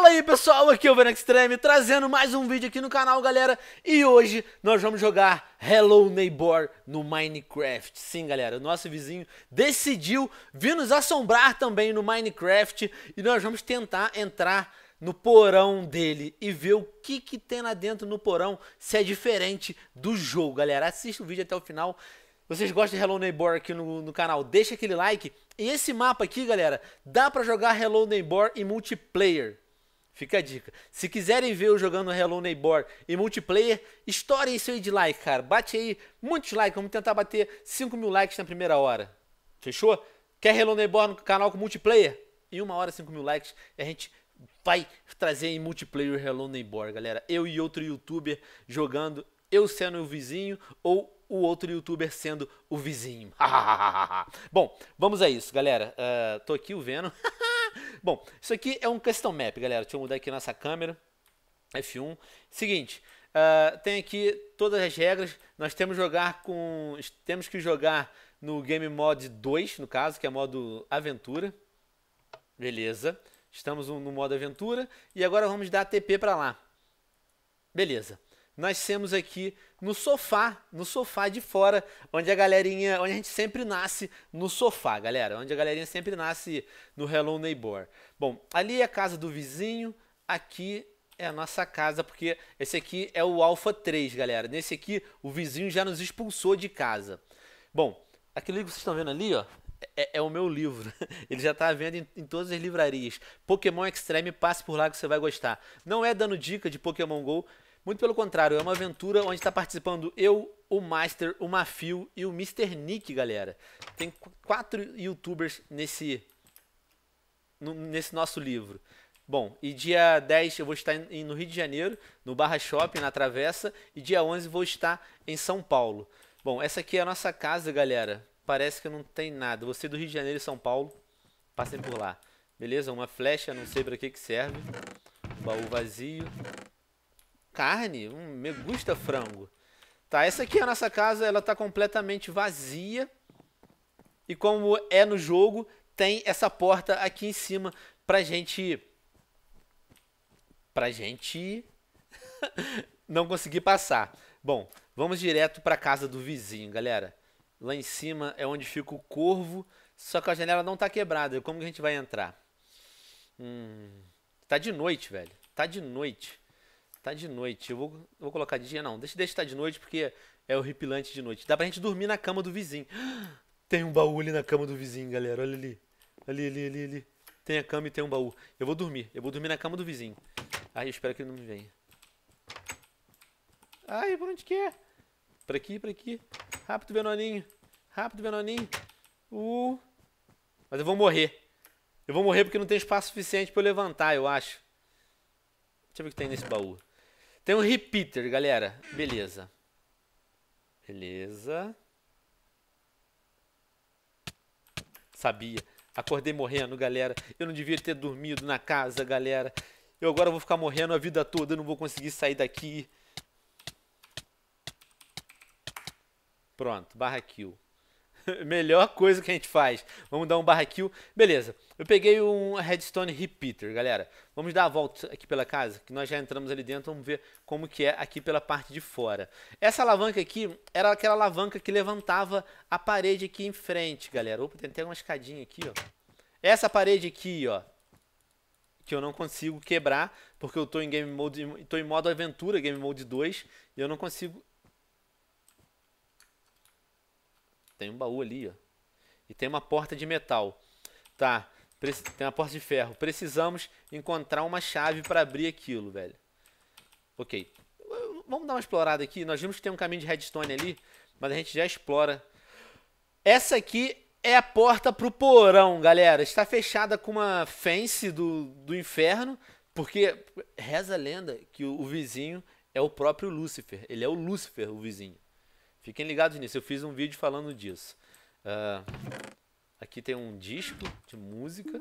Fala aí pessoal, aqui é o Venom Extreme trazendo mais um vídeo aqui no canal galera E hoje nós vamos jogar Hello Neighbor no Minecraft Sim galera, o nosso vizinho decidiu vir nos assombrar também no Minecraft E nós vamos tentar entrar no porão dele e ver o que, que tem lá dentro no porão Se é diferente do jogo galera, assista o vídeo até o final vocês gostam de Hello Neighbor aqui no, no, canal, deixa aquele like. E esse mapa aqui, galera, dá pra jogar Hello Neighbor em multiplayer. Fica a dica. Se quiserem ver eu jogando Hello Neighbor em multiplayer, estourem isso aí de like, cara. Bate aí muitos likes. Vamos tentar bater 5 mil likes na primeira hora. Fechou? Quer Hello Neighbor no canal com multiplayer? Em uma hora, 5 mil likes, a gente vai trazer em multiplayer Hello Neighbor, galera. Eu e outro youtuber jogando, eu sendo o vizinho ou o outro youtuber sendo o vizinho. Bom, vamos a isso, galera. Uh, tô aqui o Venom. Bom, isso aqui é um custom map, galera. Deixa eu mudar aqui nossa câmera. F1. Seguinte, uh, tem aqui todas as regras. Nós temos jogar com, temos que jogar no game mode 2, no caso, que é modo aventura. Beleza. Estamos no modo aventura e agora vamos dar TP para lá. Beleza nós temos aqui no sofá, no sofá de fora, onde a galerinha, onde a gente sempre nasce no sofá, galera, onde a galerinha sempre nasce no Hello Neighbor. Bom, ali é a casa do vizinho, aqui é a nossa casa, porque esse aqui é o Alpha 3, galera. Nesse aqui, o vizinho já nos expulsou de casa. Bom, aquilo que vocês estão vendo ali, ó, é, é, o meu livro. Ele já está à venda em, em, todas as livrarias. Pokémon Extreme, passe por lá que você vai gostar. Não é dando dica de Pokémon GO, muito pelo contrário, é uma aventura onde está participando eu, o Master, o Mafio e o Mr. Nick, galera. Tem quatro youtubers nesse, nesse nosso livro. Bom, e dia 10 eu vou estar em, no Rio de Janeiro, no Barra Shopping, na Travessa, e dia 11 vou estar em São Paulo. Bom, essa aqui é a nossa casa, galera. Parece que não tem nada. Você do Rio de Janeiro e São Paulo, passem por lá. Beleza? Uma flecha, não sei para que que serve. Baú vazio carne, hum, me gusta frango. Tá, essa aqui é a nossa casa, ela tá completamente vazia. E como é no jogo, tem essa porta aqui em cima pra gente pra gente não conseguir passar. Bom, vamos direto pra casa do vizinho, galera. Lá em cima é onde fica o corvo, só que a janela não tá quebrada. Como que a gente vai entrar? Hum, tá de noite, velho. Tá de noite. Tá de noite. Eu vou, vou colocar de dia, não. Deixa, deixa estar tá de noite, porque é horripilante de noite. Dá pra gente dormir na cama do vizinho. Tem um baú ali na cama do vizinho, galera. Olha ali. Ali, ali, ali, ali. Tem a cama e tem um baú. Eu vou dormir. Eu vou dormir na cama do vizinho. Ai, eu espero que ele não me venha. Ai, por onde que é? Por aqui, por aqui. Rápido, Venoninho. Rápido, Venoninho. Uh. Mas eu vou morrer. Eu vou morrer porque não tem espaço suficiente pra eu levantar, eu acho. Deixa eu ver o que tem nesse baú. Tem um repeater, galera. Beleza. Beleza. Sabia. Acordei morrendo, galera. Eu não devia ter dormido na casa, galera. Eu agora vou ficar morrendo a vida toda. Eu não vou conseguir sair daqui. Pronto. Barra kill. melhor coisa que a gente faz. Vamos dar um barra kill. Beleza. Eu peguei um redstone repeater, galera. Vamos dar a volta aqui pela casa, que nós já entramos ali dentro, vamos ver como que é aqui pela parte de fora. Essa alavanca aqui era aquela alavanca que levantava a parede aqui em frente, galera. Opa, tem até uma escadinha aqui, ó. Essa parede aqui, ó, que eu não consigo quebrar, porque eu estou em game mode, tô em modo aventura, game mode 2, e eu não consigo tem um baú ali, ó. E tem uma porta de metal. Tá, tem uma porta de ferro. Precisamos encontrar uma chave para abrir aquilo, velho. Ok. Vamos dar uma explorada aqui. Nós vimos que tem um caminho de redstone ali, mas a gente já explora. Essa aqui é a porta pro porão, galera. Está fechada com uma fence do, do inferno, porque reza a lenda que o, o vizinho é o próprio Lúcifer. Ele é o Lúcifer, o vizinho. Fiquem ligados nisso. Eu fiz um vídeo falando disso. Uh, aqui tem um disco de música.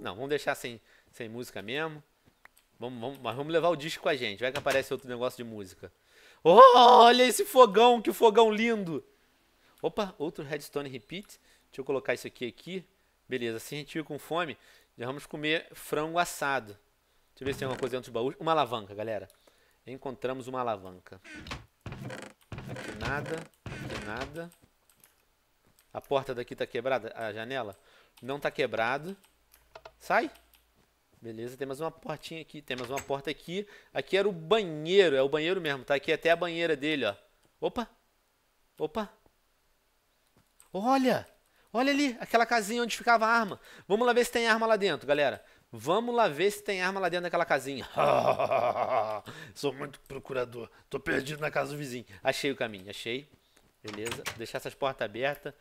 Não, vamos deixar sem, sem música mesmo. Vamos, vamos, mas vamos levar o disco com a gente. Vai que aparece outro negócio de música. Oh, olha esse fogão, que fogão lindo! Opa, outro redstone repeat. Deixa eu colocar isso aqui aqui. Beleza, Se assim a gente fica com fome. Já vamos comer frango assado. Deixa eu ver se tem alguma coisa dentro os baús. Uma alavanca, galera encontramos uma alavanca. Aqui nada, aqui nada. A porta daqui tá quebrada? A janela? Não tá quebrada. Sai! Beleza, tem mais uma portinha aqui, tem mais uma porta aqui. Aqui era o banheiro, é o banheiro mesmo, tá? Aqui é até a banheira dele, ó. Opa! Opa! Olha! Olha ali, aquela casinha onde ficava a arma. Vamos lá ver se tem arma lá dentro, galera. Vamos lá ver se tem arma lá dentro daquela casinha. Sou muito procurador. Tô perdido na casa do vizinho. Achei o caminho, achei. Beleza. Deixar essas portas abertas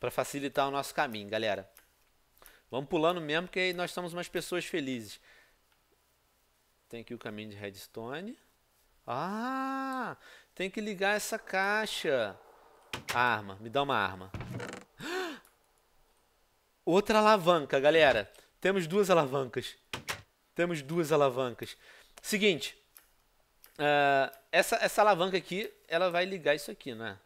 para facilitar o nosso caminho, galera. Vamos pulando mesmo, porque nós somos umas pessoas felizes. Tem aqui o caminho de redstone. Ah! Tem que ligar essa caixa. Arma, me dá uma arma. Outra alavanca, galera. Temos duas alavancas. Temos duas alavancas. Seguinte. Uh, essa, essa alavanca aqui, ela vai ligar isso aqui, né?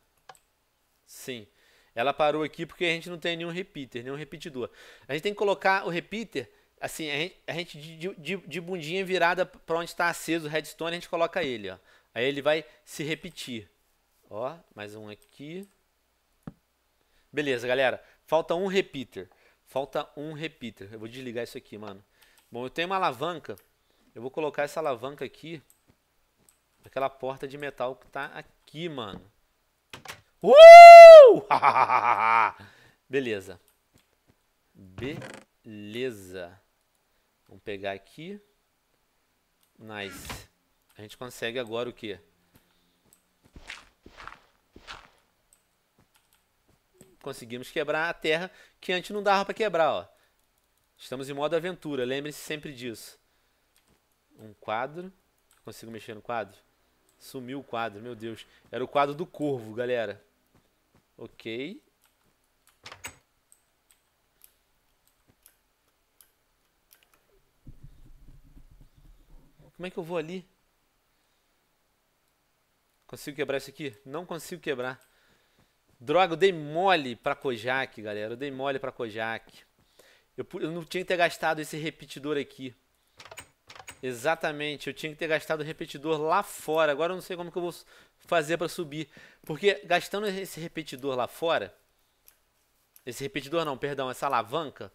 Sim. Ela parou aqui porque a gente não tem nenhum repeater, nenhum repetidor. A gente tem que colocar o repeater, assim, a gente, a gente de, de, de, bundinha virada para onde está aceso o redstone, a gente coloca ele, ó. Aí ele vai se repetir. Ó, mais um aqui. Beleza, galera. Falta um repeater. Falta um repeater. Eu vou desligar isso aqui, mano. Bom, eu tenho uma alavanca. Eu vou colocar essa alavanca aqui. Aquela porta de metal que tá aqui, mano. Uh! Beleza. Beleza. Vamos pegar aqui. Nice. A gente consegue agora o quê? conseguimos quebrar a terra que antes não dava para quebrar. Ó. Estamos em modo aventura, lembre-se sempre disso. Um quadro. Consigo mexer no quadro? Sumiu o quadro, meu Deus. Era o quadro do corvo, galera. Ok. Como é que eu vou ali? Consigo quebrar isso aqui? Não consigo quebrar. Droga, eu dei mole pra Kojak, galera. Eu dei mole pra Kojak. Eu, eu não tinha que ter gastado esse repetidor aqui. Exatamente, eu tinha que ter gastado o repetidor lá fora. Agora eu não sei como que eu vou fazer para subir. Porque gastando esse repetidor lá fora... Esse repetidor não, perdão, essa alavanca.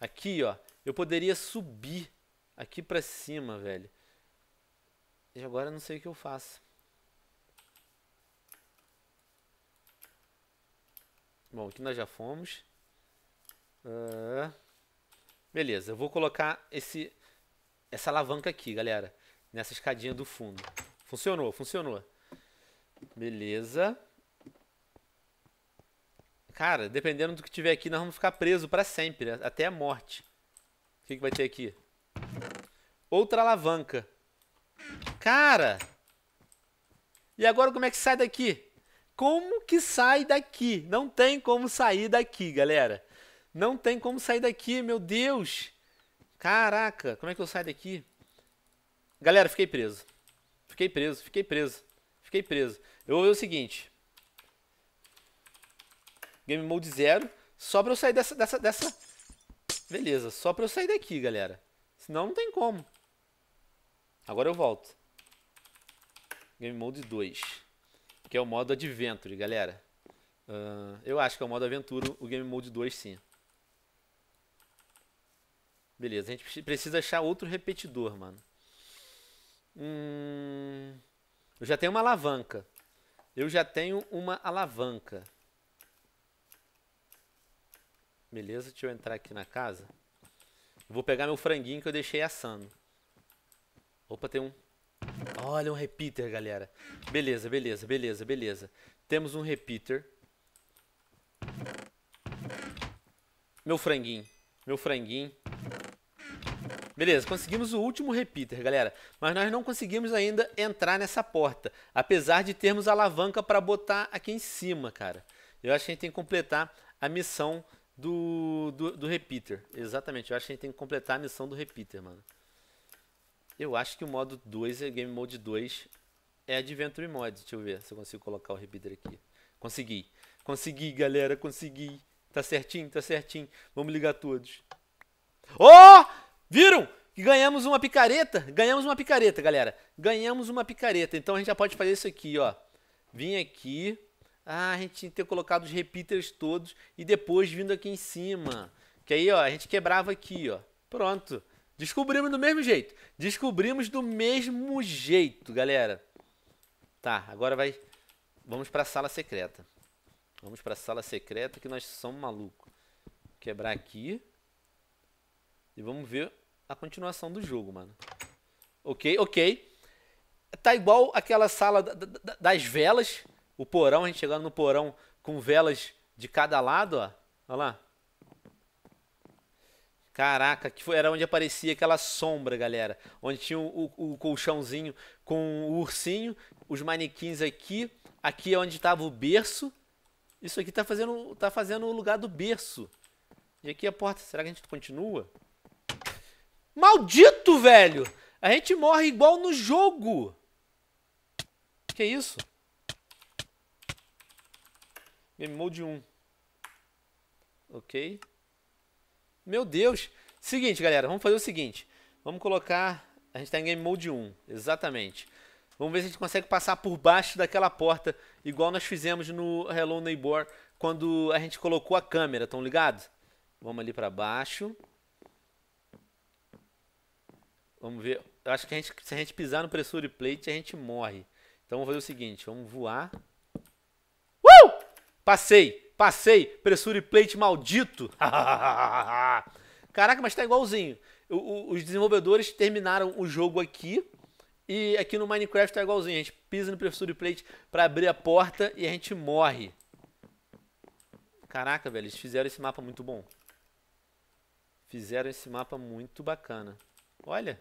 Aqui, ó. Eu poderia subir aqui pra cima, velho. E agora eu não sei o que eu faço. Bom, aqui nós já fomos. Uh, beleza, eu vou colocar esse, essa alavanca aqui, galera. Nessa escadinha do fundo. Funcionou, funcionou. Beleza. Cara, dependendo do que tiver aqui, nós vamos ficar presos para sempre, né? até a morte. O que, que vai ter aqui? Outra alavanca. Cara! E agora como é que sai daqui? como que sai daqui? Não tem como sair daqui, galera. Não tem como sair daqui, meu Deus. Caraca, como é que eu saio daqui? Galera, fiquei preso. Fiquei preso, fiquei preso. Fiquei preso. Eu vou ver o seguinte. Game Mode zero. Só pra eu sair dessa, dessa, dessa... Beleza, só pra eu sair daqui, galera. Senão não tem como. Agora eu volto. Game Mode 2 que é o modo Adventure, galera. Uh, eu acho que é o modo aventura, o Game Mode 2 sim. Beleza, a gente precisa achar outro repetidor, mano. Hum, eu já tenho uma alavanca. Eu já tenho uma alavanca. Beleza, deixa eu entrar aqui na casa. Vou pegar meu franguinho que eu deixei assando. Opa, tem um. Olha um repeater, galera. Beleza, beleza, beleza, beleza. Temos um repeater. Meu franguinho. Meu franguinho. Beleza, conseguimos o último repeater, galera. Mas nós não conseguimos ainda entrar nessa porta. Apesar de termos a alavanca para botar aqui em cima, cara. Eu acho que a gente tem que completar a missão do, do, do repeater. Exatamente, eu acho que a gente tem que completar a missão do repeater, mano. Eu acho que o modo 2 é Game Mode 2. É Adventure Mode. Deixa eu ver se eu consigo colocar o repeater aqui. Consegui. Consegui, galera. Consegui. Tá certinho, tá certinho. Vamos ligar todos. Oh! Viram? Ganhamos uma picareta. Ganhamos uma picareta, galera. Ganhamos uma picareta. Então a gente já pode fazer isso aqui, ó. Vim aqui. Ah, a gente tinha que ter colocado os repeaters todos. E depois vindo aqui em cima. Que aí, ó, a gente quebrava aqui, ó. Pronto. Descobrimos do mesmo jeito. Descobrimos do mesmo jeito, galera. Tá, agora vai. Vamos pra sala secreta. Vamos pra sala secreta que nós somos malucos. Quebrar aqui. E vamos ver a continuação do jogo, mano. Ok, ok. Tá igual aquela sala das velas. O porão, a gente chegando no porão com velas de cada lado, ó. Olha lá. Caraca, que foi, era onde aparecia aquela sombra, galera. Onde tinha o, o, o colchãozinho com o ursinho, os manequins aqui. Aqui é onde estava o berço. Isso aqui tá fazendo, tá fazendo o lugar do berço. E aqui é a porta. Será que a gente continua? Maldito, velho! A gente morre igual no jogo. Que isso? Game Mode 1. Ok. Meu Deus. Seguinte, galera, vamos fazer o seguinte. Vamos colocar... A gente tá em Game Mode 1, exatamente. Vamos ver se a gente consegue passar por baixo daquela porta, igual nós fizemos no Hello Neighbor, quando a gente colocou a câmera, estão ligados? Vamos ali para baixo. Vamos ver. Eu acho que a gente, se a gente pisar no pressure plate, a gente morre. Então vamos fazer o seguinte, vamos voar. Uh! Passei! Passei, pressure plate maldito. Caraca, mas tá igualzinho. O, o, os desenvolvedores terminaram o jogo aqui. E aqui no Minecraft tá igualzinho. A gente pisa no pressure plate pra abrir a porta e a gente morre. Caraca, velho, eles fizeram esse mapa muito bom. Fizeram esse mapa muito bacana. Olha.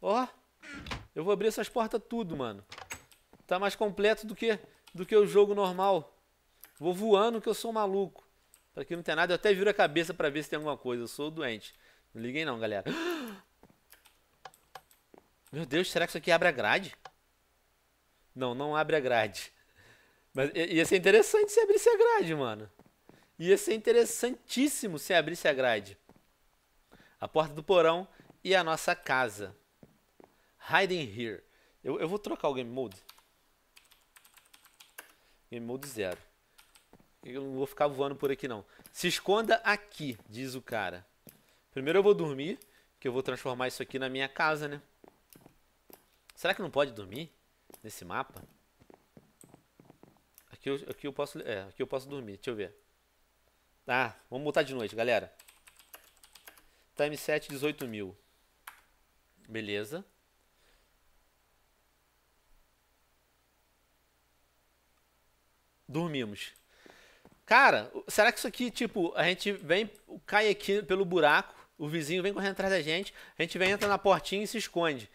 Ó. Oh, eu vou abrir essas portas tudo, mano. Tá mais completo do que do que o jogo normal. Vou voando que eu sou maluco. para que não tem nada, eu até viro a cabeça para ver se tem alguma coisa. Eu sou doente. Não liguem não, galera. Meu Deus, será que isso aqui abre a grade? Não, não abre a grade. Mas ia ser interessante se abrisse a grade, mano. Ia ser interessantíssimo se abrisse a grade. A porta do porão e a nossa casa. Hiding here. Eu, eu vou trocar o game mode. Game Mode zero. Eu não vou ficar voando por aqui, não. Se esconda aqui, diz o cara. Primeiro eu vou dormir, que eu vou transformar isso aqui na minha casa, né? Será que não pode dormir nesse mapa? Aqui eu, aqui eu posso... É, aqui eu posso dormir. Deixa eu ver. Tá, ah, vamos botar de noite, galera. Time set 18 mil. Beleza. dormimos. Cara, será que isso aqui, tipo, a gente vem, cai aqui pelo buraco, o vizinho vem correndo atrás da gente, a gente vem, entra na portinha e se esconde.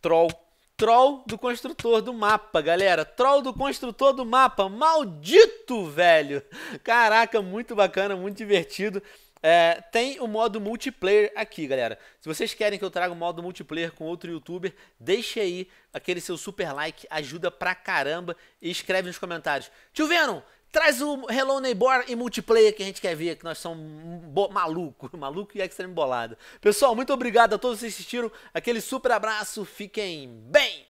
Troll. Troll do construtor do mapa, galera. Troll do construtor do mapa. Maldito, velho. Caraca, muito bacana, muito divertido. É, tem o modo multiplayer aqui, galera. Se vocês querem que eu traga o modo multiplayer com outro youtuber, deixe aí aquele seu super like, ajuda pra caramba. E escreve nos comentários. Tio Venom, traz o Hello Neighbor e multiplayer que a gente quer ver, que nós somos maluco, maluco e extremo bolado. Pessoal, muito obrigado a todos que assistiram. Aquele super abraço, fiquem bem!